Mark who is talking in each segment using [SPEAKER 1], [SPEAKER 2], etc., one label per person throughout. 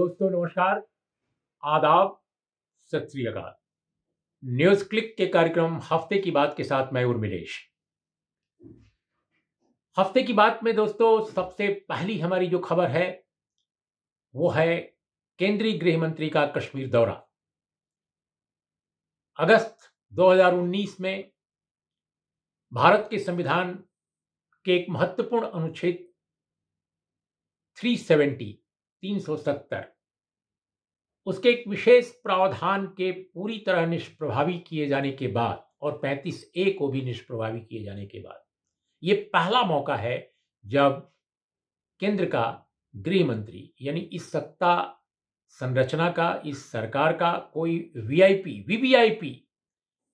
[SPEAKER 1] दोस्तों नमस्कार आदाब सत श्रीकाल न्यूज क्लिक के कार्यक्रम हफ्ते की बात के साथ मैं उर्मिलेश हफ्ते की बात में दोस्तों सबसे पहली हमारी जो खबर है वो है केंद्रीय गृह मंत्री का कश्मीर दौरा अगस्त 2019 में भारत के संविधान के एक महत्वपूर्ण अनुच्छेद 370 370 उसके एक विशेष प्रावधान के पूरी तरह निष्प्रभावी किए जाने के बाद और 35 ए को भी निष्प्रभावी किए जाने के बाद ये पहला मौका है जब केंद्र का गृह मंत्री यानी इस सत्ता संरचना का इस सरकार का कोई वीआईपी वीवीआईपी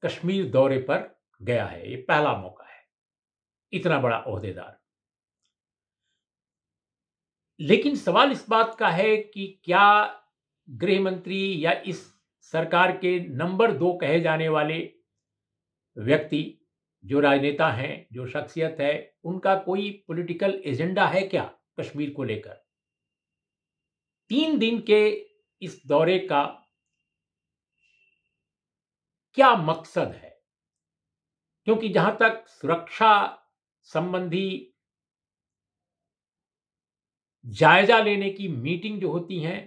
[SPEAKER 1] कश्मीर दौरे पर गया है ये पहला मौका है इतना बड़ा अहदेदार लेकिन सवाल इस बात का है कि क्या गृह मंत्री या इस सरकार के नंबर दो कहे जाने वाले व्यक्ति जो राजनेता हैं जो शख्सियत है उनका कोई पॉलिटिकल एजेंडा है क्या कश्मीर को लेकर तीन दिन के इस दौरे का क्या मकसद है क्योंकि जहां तक सुरक्षा संबंधी जायजा लेने की मीटिंग जो होती हैं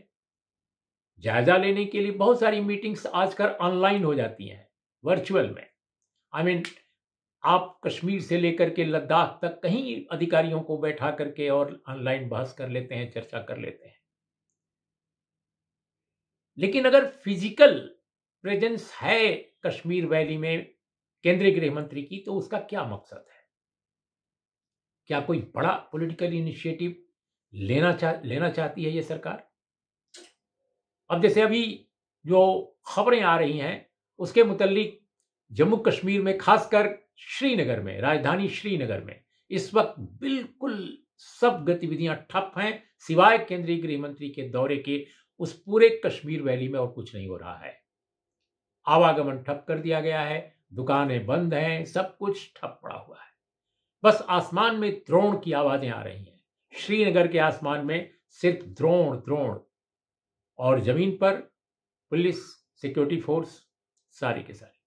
[SPEAKER 1] जायजा लेने के लिए बहुत सारी मीटिंग्स आजकल ऑनलाइन हो जाती हैं वर्चुअल में आई I मीन mean, आप कश्मीर से लेकर के लद्दाख तक कहीं अधिकारियों को बैठा करके और ऑनलाइन बहस कर लेते हैं चर्चा कर लेते हैं लेकिन अगर फिजिकल प्रेजेंस है कश्मीर वैली में केंद्रीय गृह मंत्री की तो उसका क्या मकसद है क्या कोई बड़ा पॉलिटिकल इनिशिएटिव लेना चाह लेना चाहती है ये सरकार अब जैसे अभी जो खबरें आ रही हैं उसके मुतलिक जम्मू कश्मीर में खासकर श्रीनगर में राजधानी श्रीनगर में इस वक्त बिल्कुल सब गतिविधियां ठप हैं सिवाय केंद्रीय गृह मंत्री के दौरे के उस पूरे कश्मीर वैली में और कुछ नहीं हो रहा है आवागमन ठप कर दिया गया है दुकानें बंद हैं सब कुछ ठप पड़ा हुआ है बस आसमान में द्रोण की आवाजें आ रही हैं श्रीनगर के आसमान में सिर्फ द्रोण द्रोण और जमीन पर पुलिस सिक्योरिटी फोर्स सारी के सारी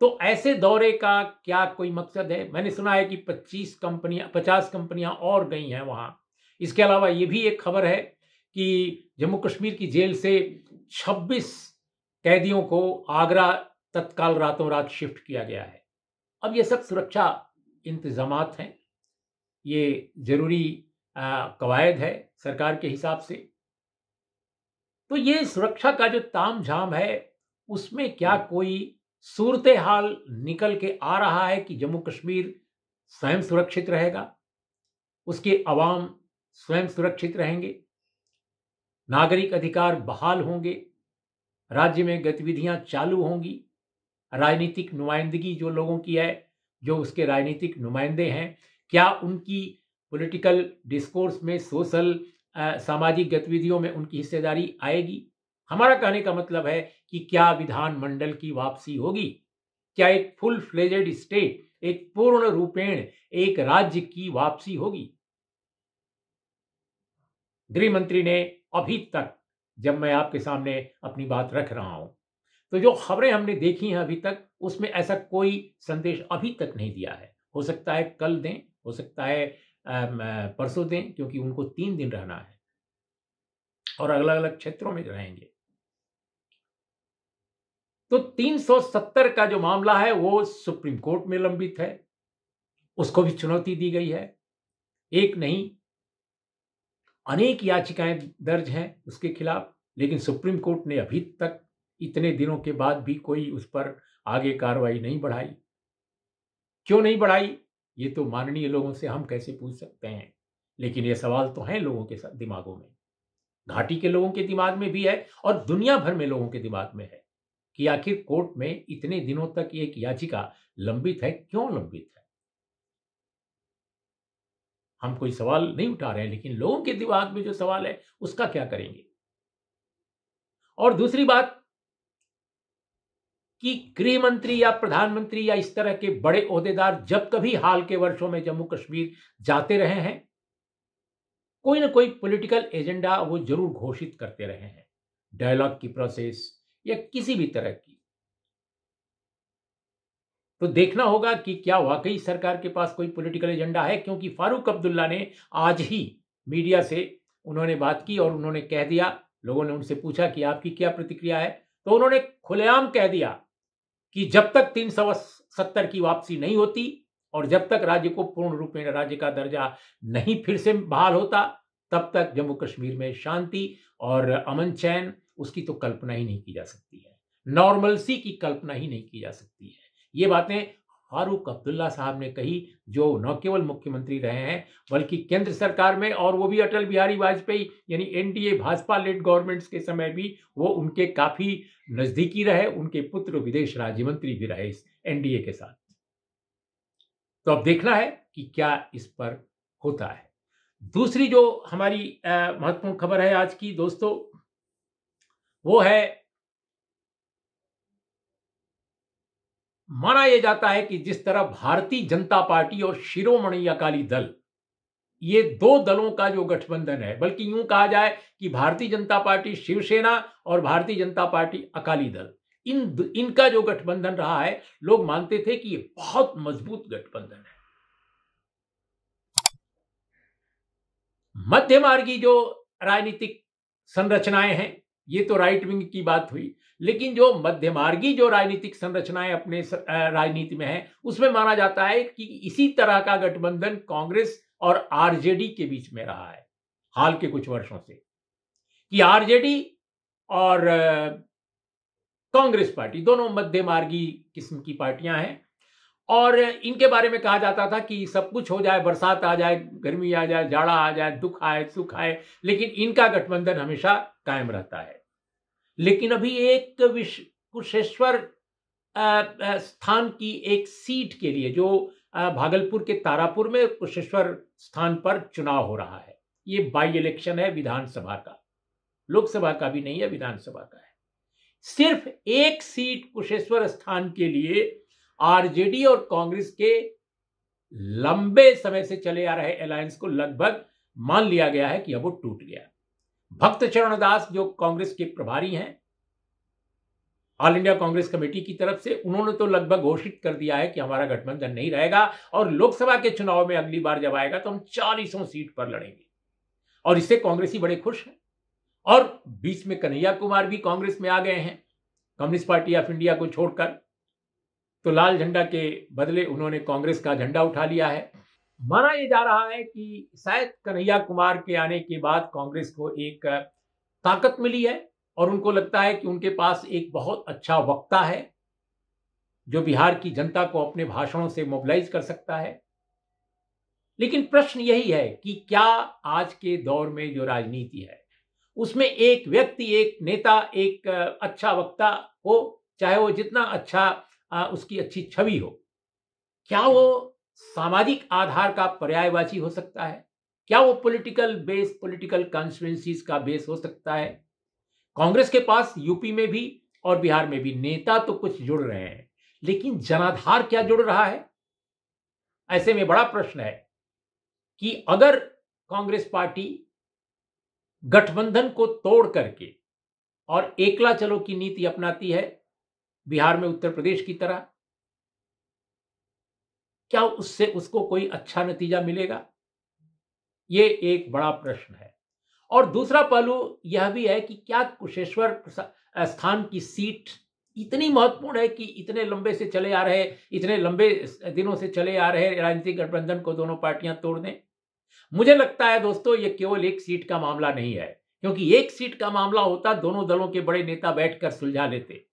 [SPEAKER 1] तो ऐसे दौरे का क्या कोई मकसद है मैंने सुना है कि 25 कंपनियां 50 कंपनियां और गई हैं वहां इसके अलावा यह भी एक खबर है कि जम्मू कश्मीर की जेल से 26 कैदियों को आगरा तत्काल रातों रात शिफ्ट किया गया है अब ये सब सुरक्षा इंतजाम हैं ये ज़रूरी कवायद है सरकार के हिसाब से तो ये सुरक्षा का जो ताम झाम है उसमें क्या हम्म। कोई सूरत हाल निकल के आ रहा है कि जम्मू कश्मीर स्वयं सुरक्षित रहेगा उसके अवाम स्वयं सुरक्षित रहेंगे नागरिक अधिकार बहाल होंगे राज्य में गतिविधियां चालू होंगी राजनीतिक नुमाइंदगी जो लोगों की है जो उसके राजनीतिक नुमाइंदे हैं क्या उनकी पॉलिटिकल डिस्कोर्स में सोशल सामाजिक गतिविधियों में उनकी हिस्सेदारी आएगी हमारा कहने का मतलब है कि क्या विधानमंडल की वापसी होगी क्या एक फुल फ्लेजेड स्टेट एक पूर्ण रूपेण एक राज्य की वापसी होगी गृह मंत्री ने अभी तक जब मैं आपके सामने अपनी बात रख रहा हूं तो जो खबरें हमने देखी हैं अभी तक उसमें ऐसा कोई संदेश अभी तक नहीं दिया है हो सकता है कल दें हो सकता है परसों दें क्योंकि उनको तीन दिन रहना है और अलग अलग क्षेत्रों में रहेंगे तो 370 का जो मामला है वो सुप्रीम कोर्ट में लंबित है उसको भी चुनौती दी गई है एक नहीं अनेक याचिकाएं दर्ज हैं उसके खिलाफ लेकिन सुप्रीम कोर्ट ने अभी तक इतने दिनों के बाद भी कोई उस पर आगे कार्रवाई नहीं बढ़ाई क्यों नहीं बढ़ाई ये तो माननीय लोगों से हम कैसे पूछ सकते हैं लेकिन ये सवाल तो हैं लोगों के दिमागों में घाटी के लोगों के दिमाग में भी है और दुनिया भर में लोगों के दिमाग में है कि आखिर कोर्ट में इतने दिनों तक एक याचिका लंबित है क्यों लंबित है हम कोई सवाल नहीं उठा रहे हैं लेकिन लोगों के दिमाग में जो सवाल है उसका क्या करेंगे और दूसरी बात कि गृह मंत्री या प्रधानमंत्री या इस तरह के बड़े अहदेदार जब कभी हाल के वर्षों में जम्मू कश्मीर जाते रहे हैं कोई ना कोई पॉलिटिकल एजेंडा वो जरूर घोषित करते रहे हैं डायलॉग की प्रोसेस या किसी भी तरह की तो देखना होगा कि क्या वाकई सरकार के पास कोई पॉलिटिकल एजेंडा है क्योंकि फारूक अब्दुल्ला ने आज ही मीडिया से उन्होंने बात की और उन्होंने कह दिया लोगों ने उनसे पूछा कि आपकी क्या प्रतिक्रिया है तो उन्होंने खुलेआम कह दिया कि जब तक तीन सौ सत्तर की वापसी नहीं होती और जब तक राज्य को पूर्ण रूप में राज्य का दर्जा नहीं फिर से बहाल होता तब तक जम्मू कश्मीर में शांति और अमन चैन उसकी तो कल्पना ही नहीं की जा सकती है नॉर्मलसी की कल्पना ही नहीं की जा सकती है ये बातें फारूक अब्दुल्ला साहब ने कही जो न केवल मुख्यमंत्री रहे हैं बल्कि केंद्र सरकार में और वो भी अटल बिहारी वाजपेयी यानी एनडीए भाजपा लेड गवर्नमेंट्स के समय भी वो उनके काफी नजदीकी रहे उनके पुत्र विदेश राज्य मंत्री भी रहे इस एनडीए के साथ तो अब देखना है कि क्या इस पर होता है दूसरी जो हमारी महत्वपूर्ण खबर है आज की दोस्तों वो है माना यह जाता है कि जिस तरह भारतीय जनता पार्टी और शिरोमणि अकाली दल ये दो दलों का जो गठबंधन है बल्कि यूं कहा जाए कि भारतीय जनता पार्टी शिवसेना और भारतीय जनता पार्टी अकाली दल इन इनका जो गठबंधन रहा है लोग मानते थे कि ये बहुत मजबूत गठबंधन है मध्यमार्गी जो राजनीतिक संरचनाएं हैं ये तो राइट विंग की बात हुई लेकिन जो मध्यमार्गी जो राजनीतिक संरचनाएं अपने राजनीति में है उसमें माना जाता है कि इसी तरह का गठबंधन कांग्रेस और आरजेडी के बीच में रहा है हाल के कुछ वर्षों से कि आरजेडी और कांग्रेस पार्टी दोनों मध्यमार्गी किस्म की पार्टियां हैं और इनके बारे में कहा जाता था कि सब कुछ हो जाए बरसात आ जाए गर्मी आ जाए जाड़ा आ जाए दुख आए सुख आए लेकिन इनका गठबंधन हमेशा कायम रहता है लेकिन अभी एक विश्व कुशेश्वर स्थान की एक सीट के लिए जो भागलपुर के तारापुर में कुशेश्वर स्थान पर चुनाव हो रहा है ये बाई इलेक्शन है विधानसभा का लोकसभा का भी नहीं है विधानसभा का है सिर्फ एक सीट कुशेश्वर स्थान के लिए आरजेडी और कांग्रेस के लंबे समय से चले आ रहे अलायंस को लगभग मान लिया गया है कि अब वो टूट गया भक्त चरण दास जो कांग्रेस के प्रभारी हैं ऑल इंडिया कांग्रेस कमेटी की तरफ से उन्होंने तो लगभग घोषित कर दिया है कि हमारा गठबंधन नहीं रहेगा और लोकसभा के चुनाव में अगली बार जब आएगा तो हम चालीसों सीट पर लड़ेंगे और इससे कांग्रेसी बड़े खुश हैं और बीच में कन्हैया कुमार भी कांग्रेस में आ गए हैं कम्युनिस्ट पार्टी ऑफ इंडिया को छोड़कर तो लाल झंडा के बदले उन्होंने कांग्रेस का झंडा उठा लिया है माना यह जा रहा है कि शायद कन्हैया कुमार के आने के बाद कांग्रेस को एक ताकत मिली है और उनको लगता है कि उनके पास एक बहुत अच्छा वक्ता है जो बिहार की जनता को अपने भाषणों से मोबिलाइज कर सकता है लेकिन प्रश्न यही है कि क्या आज के दौर में जो राजनीति है उसमें एक व्यक्ति एक नेता एक अच्छा वक्ता हो चाहे वो जितना अच्छा आ, उसकी अच्छी छवि हो क्या वो सामाजिक आधार का पर्यायवाची हो सकता है क्या वो पॉलिटिकल बेस पॉलिटिकल कॉन्स्टिट्युएंसीज का बेस हो सकता है कांग्रेस के पास यूपी में भी और बिहार में भी नेता तो कुछ जुड़ रहे हैं लेकिन जनाधार क्या जुड़ रहा है ऐसे में बड़ा प्रश्न है कि अगर कांग्रेस पार्टी गठबंधन को तोड़ करके और एकला चलो की नीति अपनाती है बिहार में उत्तर प्रदेश की तरह क्या उससे उसको कोई अच्छा नतीजा मिलेगा ये एक बड़ा प्रश्न है और दूसरा पहलू यह भी है कि क्या कुशेश्वर स्थान की सीट इतनी महत्वपूर्ण है कि इतने लंबे से चले आ रहे इतने लंबे दिनों से चले आ रहे राजनीतिक गठबंधन को दोनों पार्टियां तोड़ दें मुझे लगता है दोस्तों ये केवल एक सीट का मामला नहीं है क्योंकि एक सीट का मामला होता दोनों दलों के बड़े नेता बैठकर सुलझा लेते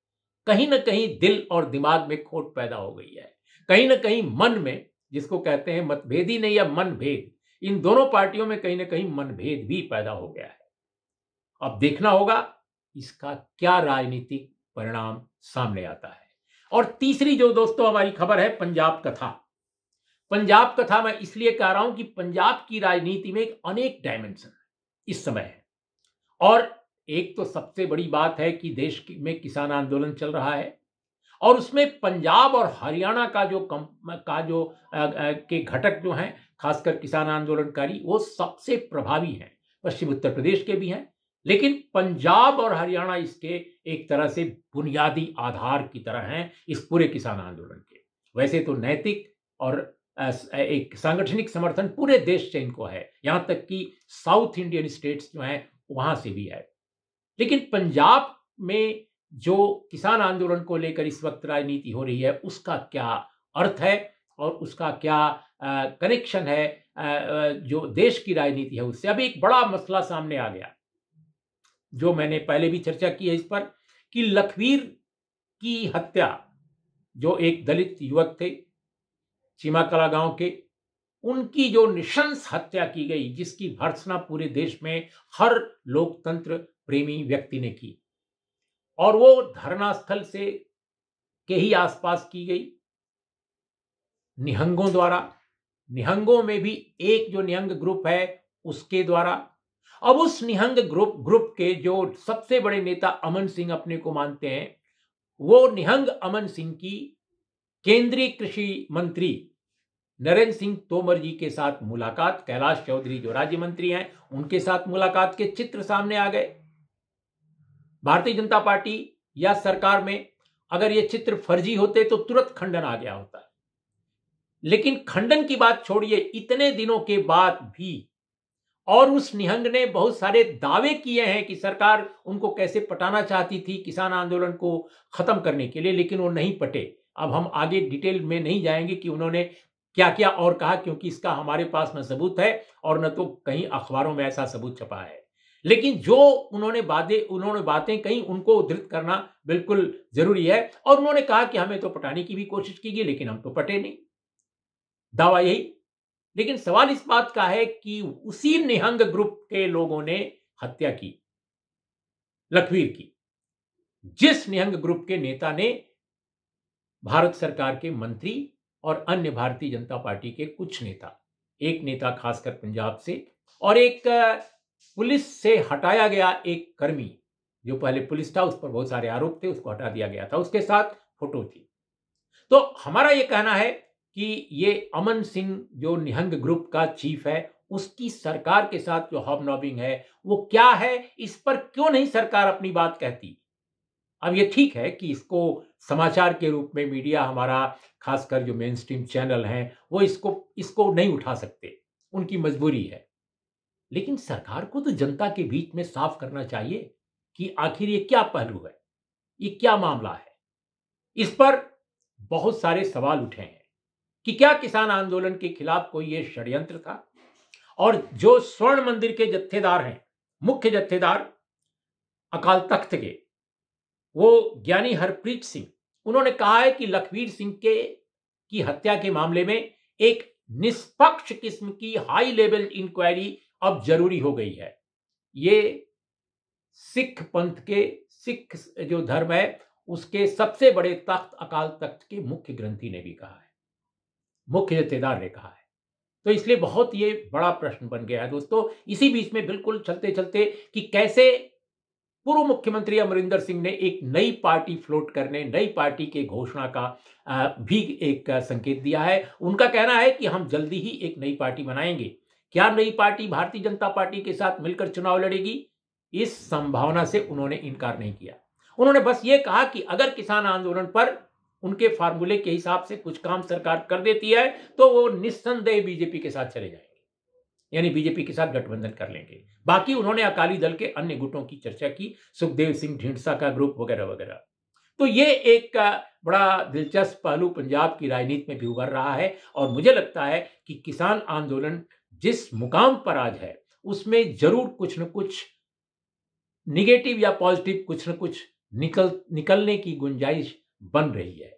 [SPEAKER 1] कहीं ना कहीं दिल और दिमाग में खोट पैदा हो गई है कहीं ना कहीं मन में जिसको कहते हैं मतभेद ही नहीं या भेद इन दोनों पार्टियों में कहीं ना कहीं मनभेद भी पैदा हो गया है अब देखना होगा इसका क्या राजनीतिक परिणाम सामने आता है और तीसरी जो दोस्तों हमारी खबर है पंजाब कथा पंजाब कथा मैं इसलिए कह रहा हूं कि पंजाब की राजनीति में एक अनेक डायमेंशन इस समय है और एक तो सबसे बड़ी बात है कि देश में किसान आंदोलन चल रहा है और उसमें पंजाब और हरियाणा का जो कम का जो आ, आ, के घटक जो हैं खासकर किसान आंदोलनकारी वो सबसे प्रभावी हैं पश्चिम उत्तर प्रदेश के भी हैं लेकिन पंजाब और हरियाणा इसके एक तरह से बुनियादी आधार की तरह हैं इस पूरे किसान आंदोलन के वैसे तो नैतिक और एक सांगठनिक समर्थन पूरे देश से इनको है यहाँ तक कि साउथ इंडियन स्टेट्स जो हैं वहाँ से भी है लेकिन पंजाब में जो किसान आंदोलन को लेकर इस वक्त राजनीति हो रही है उसका क्या अर्थ है और उसका क्या कनेक्शन है जो देश की राजनीति है उससे अभी एक बड़ा मसला सामने आ गया जो मैंने पहले भी चर्चा की है इस पर कि लखवीर की हत्या जो एक दलित युवक थे चीमा कला गांव के उनकी जो निशंस हत्या की गई जिसकी भर्सना पूरे देश में हर लोकतंत्र प्रेमी व्यक्ति ने की और वो धरना स्थल से के ही आसपास की गई निहंगों द्वारा निहंगों में भी एक जो निहंग ग्रुप है उसके द्वारा अब उस निहंग ग्रुप ग्रुप के जो सबसे बड़े नेता अमन सिंह अपने को मानते हैं वो निहंग अमन सिंह की केंद्रीय कृषि मंत्री नरेंद्र सिंह तोमर जी के साथ मुलाकात कैलाश चौधरी जो राज्य मंत्री हैं उनके साथ मुलाकात के चित्र सामने आ गए भारतीय जनता पार्टी या सरकार में अगर ये चित्र फर्जी होते तो तुरंत खंडन आ गया होता लेकिन खंडन की बात छोड़िए इतने दिनों के बाद भी और उस निहंग ने बहुत सारे दावे किए हैं कि सरकार उनको कैसे पटाना चाहती थी किसान आंदोलन को खत्म करने के लिए लेकिन वो नहीं पटे अब हम आगे डिटेल में नहीं जाएंगे कि उन्होंने क्या क्या और कहा क्योंकि इसका हमारे पास न सबूत है और न तो कहीं अखबारों में ऐसा सबूत छपा है लेकिन जो उन्होंने बातें उन्होंने बातें कहीं उनको उद्धृत करना बिल्कुल जरूरी है और उन्होंने कहा कि हमें तो पटाने की भी कोशिश की गई लेकिन हम तो पटे नहीं दावा यही लेकिन सवाल इस बात का है कि उसी निहंग ग्रुप के लोगों ने हत्या की लखवीर की जिस निहंग ग्रुप के नेता ने भारत सरकार के मंत्री और अन्य भारतीय जनता पार्टी के कुछ नेता एक नेता खासकर पंजाब से और एक पुलिस से हटाया गया एक कर्मी जो पहले पुलिस था उस पर बहुत सारे आरोप थे उसको हटा दिया गया था उसके साथ फोटो थी तो हमारा यह कहना है कि ये अमन सिंह जो निहंग ग्रुप का चीफ है उसकी सरकार के साथ जो हॉबनॉबिंग है वो क्या है इस पर क्यों नहीं सरकार अपनी बात कहती अब ये ठीक है कि इसको समाचार के रूप में मीडिया हमारा खासकर जो मेन स्ट्रीम चैनल हैं वो इसको इसको नहीं उठा सकते उनकी मजबूरी है लेकिन सरकार को तो जनता के बीच में साफ करना चाहिए कि आखिर ये क्या पहलू है ये क्या मामला है इस पर बहुत सारे सवाल उठे हैं कि क्या किसान आंदोलन के खिलाफ कोई ये षड्यंत्र था और जो स्वर्ण मंदिर के जत्थेदार हैं मुख्य जत्थेदार अकाल तख्त के वो ज्ञानी हरप्रीत सिंह उन्होंने कहा है कि लखवीर सिंह के की हत्या के मामले में एक निष्पक्ष किस्म की हाई लेवल इंक्वायरी अब जरूरी हो गई है ये सिख पंथ के सिख जो धर्म है उसके सबसे बड़े तख्त अकाल तख्त के मुख्य ग्रंथी ने भी कहा है मुख्य जथेदार ने कहा है तो इसलिए बहुत ये बड़ा प्रश्न बन गया है दोस्तों इसी बीच में बिल्कुल चलते चलते कि कैसे पूर्व मुख्यमंत्री अमरिंदर सिंह ने एक नई पार्टी फ्लोट करने नई पार्टी के घोषणा का भी एक संकेत दिया है उनका कहना है कि हम जल्दी ही एक नई पार्टी बनाएंगे क्या नई पार्टी भारतीय जनता पार्टी के साथ मिलकर चुनाव लड़ेगी इस संभावना से उन्होंने इनकार नहीं किया उन्होंने बस ये कहा कि अगर किसान आंदोलन पर उनके फार्मूले के हिसाब से कुछ काम सरकार कर देती है तो वो निस्संदेह बीजेपी के साथ चले जाएंगे यानी बीजेपी के साथ गठबंधन कर लेंगे बाकी उन्होंने अकाली दल के अन्य गुटों की चर्चा की सुखदेव सिंह ढींडसा का ग्रुप वगैरह वगैरह तो ये एक बड़ा दिलचस्प पहलू पंजाब की राजनीति में भी उभर रहा है और मुझे लगता है कि किसान आंदोलन जिस मुकाम पर आज है उसमें जरूर कुछ न कुछ निगेटिव या पॉजिटिव कुछ न कुछ निकल निकलने की गुंजाइश बन रही है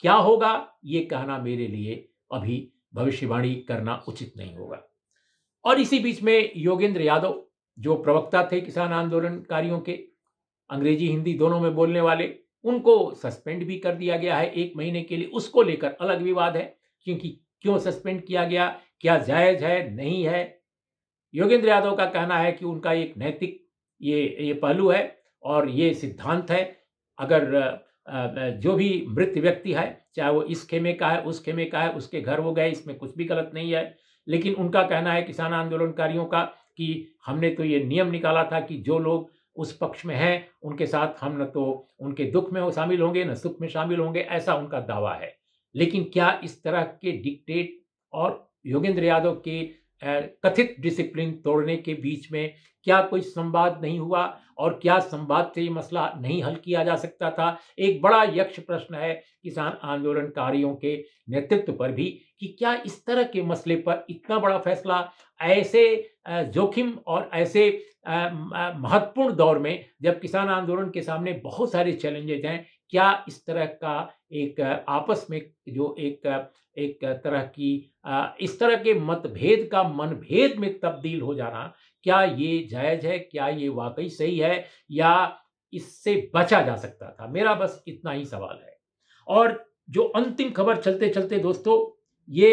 [SPEAKER 1] क्या होगा ये कहना मेरे लिए अभी भविष्यवाणी करना उचित नहीं होगा और इसी बीच में योगेंद्र यादव जो प्रवक्ता थे किसान आंदोलनकारियों के अंग्रेजी हिंदी दोनों में बोलने वाले उनको सस्पेंड भी कर दिया गया है एक महीने के लिए उसको लेकर अलग विवाद है क्योंकि क्यों सस्पेंड किया गया क्या जायज है नहीं है योगेंद्र यादव का कहना है कि उनका एक नैतिक ये ये पहलू है और ये सिद्धांत है अगर जो भी मृत व्यक्ति है चाहे वो इस खेमे का है उस खेमे का है उसके घर वो गए इसमें कुछ भी गलत नहीं है लेकिन उनका कहना है किसान आंदोलनकारियों का कि हमने तो ये नियम निकाला था कि जो लोग उस पक्ष में हैं उनके साथ हम न तो उनके दुख में शामिल होंगे न सुख में शामिल होंगे ऐसा उनका दावा है लेकिन क्या इस तरह के डिक्टेट और योगेंद्र यादव के कथित डिसिप्लिन तोड़ने के बीच में क्या कोई संवाद नहीं हुआ और क्या संवाद से ये मसला नहीं हल किया जा सकता था एक बड़ा यक्ष प्रश्न है किसान आंदोलनकारियों के नेतृत्व पर भी कि क्या इस तरह के मसले पर इतना बड़ा फैसला ऐसे जोखिम और ऐसे महत्वपूर्ण दौर में जब किसान आंदोलन के सामने बहुत सारे चैलेंजेज हैं क्या इस तरह का एक आपस में जो एक एक तरह की इस तरह के मतभेद का मनभेद में तब्दील हो जाना क्या ये जायज है क्या ये वाकई सही है या इससे बचा जा सकता था मेरा बस इतना ही सवाल है और जो अंतिम खबर चलते चलते दोस्तों ये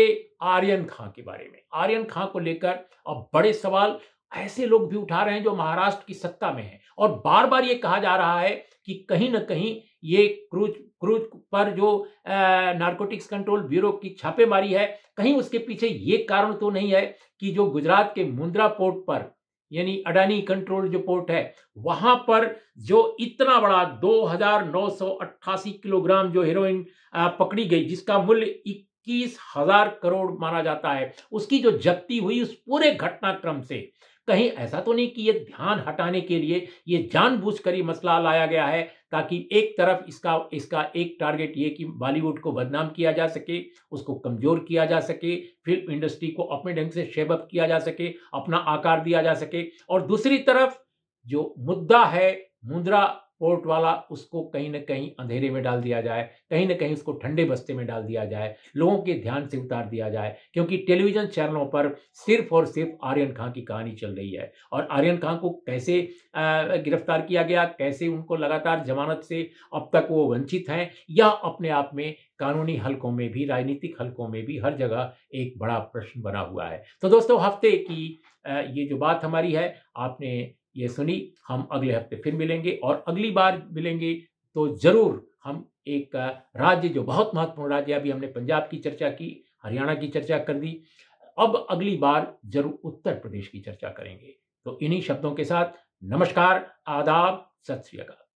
[SPEAKER 1] आर्यन खां के बारे में आर्यन खां को लेकर अब बड़े सवाल ऐसे लोग भी उठा रहे हैं जो महाराष्ट्र की सत्ता में हैं और बार बार ये कहा जा रहा है कि कहीं ना कहीं ये क्रूज क्रूज पर जो नारकोटिक्स कंट्रोल ब्यूरो की छापेमारी है कहीं उसके पीछे ये कारण तो नहीं है कि जो गुजरात के मुंद्रा पोर्ट पर यानी अडानी कंट्रोल जो पोर्ट है वहां पर जो इतना बड़ा 2988 किलोग्राम जो हीरोइन पकड़ी गई जिसका मूल्य इक्कीस हजार करोड़ माना जाता है उसकी जो जब्ती हुई उस पूरे घटनाक्रम से कहीं ऐसा तो नहीं कि ये ध्यान हटाने के लिए ये जानबूझकर ही मसला लाया गया है ताकि एक तरफ इसका इसका एक टारगेट ये कि बॉलीवुड को बदनाम किया जा सके उसको कमज़ोर किया जा सके फिल्म इंडस्ट्री को अपने ढंग से शेबअप किया जा सके अपना आकार दिया जा सके और दूसरी तरफ जो मुद्दा है मुद्रा कोर्ट वाला उसको कहीं ना कहीं अंधेरे में डाल दिया जाए कहीं ना कहीं उसको ठंडे बस्ते में डाल दिया जाए लोगों के ध्यान से उतार दिया जाए क्योंकि टेलीविजन चैनलों पर सिर्फ और सिर्फ आर्यन खां की कहानी चल रही है और आर्यन खां को कैसे गिरफ्तार किया गया कैसे उनको लगातार जमानत से अब तक वो वंचित हैं या अपने आप में कानूनी हलकों में भी राजनीतिक हलकों में भी हर जगह एक बड़ा प्रश्न बना हुआ है तो दोस्तों हफ्ते की ये जो बात हमारी है आपने ये सुनी हम अगले हफ्ते फिर मिलेंगे और अगली बार मिलेंगे तो ज़रूर हम एक राज्य जो बहुत महत्वपूर्ण राज्य अभी हमने पंजाब की चर्चा की हरियाणा की चर्चा कर दी अब अगली बार जरूर उत्तर प्रदेश की चर्चा करेंगे तो इन्हीं शब्दों के साथ नमस्कार आदाब सत श्री अकाल